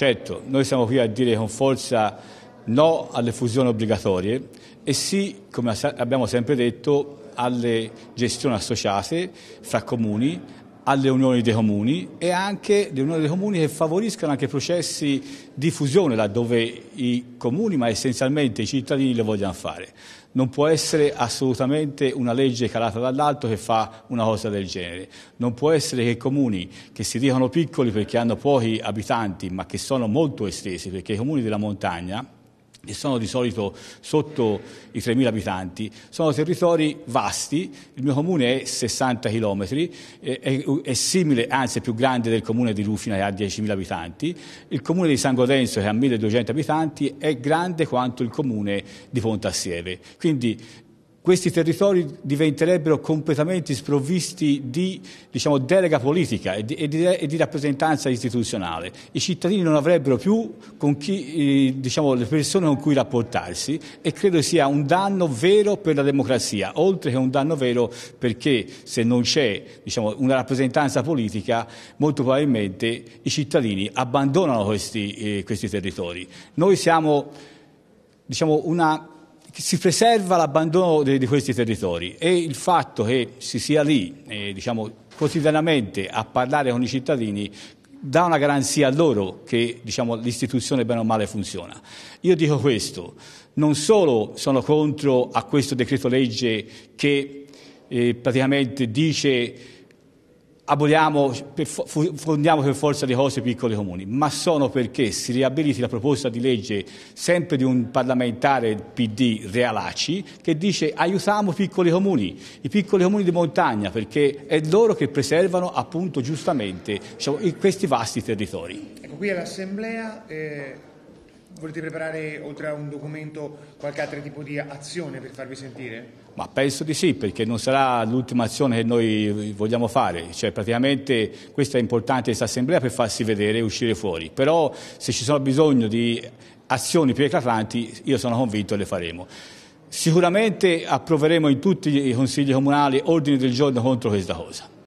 Certo, noi siamo qui a dire con forza no alle fusioni obbligatorie e sì, come abbiamo sempre detto, alle gestioni associate fra comuni, alle unioni dei comuni e anche le unioni dei comuni che favoriscano anche processi di fusione laddove i comuni ma essenzialmente i cittadini le vogliano fare. Non può essere assolutamente una legge calata dall'alto che fa una cosa del genere. Non può essere che i comuni che si dicono piccoli perché hanno pochi abitanti ma che sono molto estesi perché i comuni della montagna e sono di solito sotto i 3.000 abitanti, sono territori vasti, il mio comune è 60 km, è, è, è simile, anzi è più grande del comune di Rufina che ha 10.000 abitanti, il comune di San Godenzo che ha 1.200 abitanti è grande quanto il comune di Pontassieve, quindi questi territori diventerebbero completamente sprovvisti di diciamo, delega politica e di, e, di, e di, rappresentanza istituzionale. I cittadini non avrebbero più chi, eh, diciamo, le persone con cui rapportarsi e credo sia un danno vero per la democrazia, oltre che un danno vero perché se non c'è diciamo, una rappresentanza politica molto probabilmente i cittadini abbandonano questi, eh, questi territori. Noi siamo diciamo, una si preserva l'abbandono di, questi territori e il fatto che si sia lì eh, diciamo, quotidianamente a parlare con i cittadini dà una garanzia a loro che diciamo, l'istituzione bene o male funziona. Io dico questo, non solo sono contro a questo decreto legge che eh, praticamente dice aboliamo, fondiamo per forza le cose piccoli comuni, ma sono perché si riabiliti la proposta di legge sempre di un parlamentare PD Realaci che dice aiutiamo i piccoli comuni, i piccoli comuni di montagna perché è loro che preservano appunto giustamente diciamo, questi vasti territori. Ecco qui è l'assemblea. Eh Volete preparare, oltre a un documento, qualche altro tipo di azione per farvi sentire? Ma penso di sì, perché non sarà l'ultima azione che noi vogliamo fare. Cioè, praticamente questa è importante questa assemblea per farsi vedere e uscire fuori. Però se ci sono bisogno di azioni più eclatanti, io sono convinto che le faremo. Sicuramente approveremo in tutti i consigli comunali ordini del giorno contro questa cosa.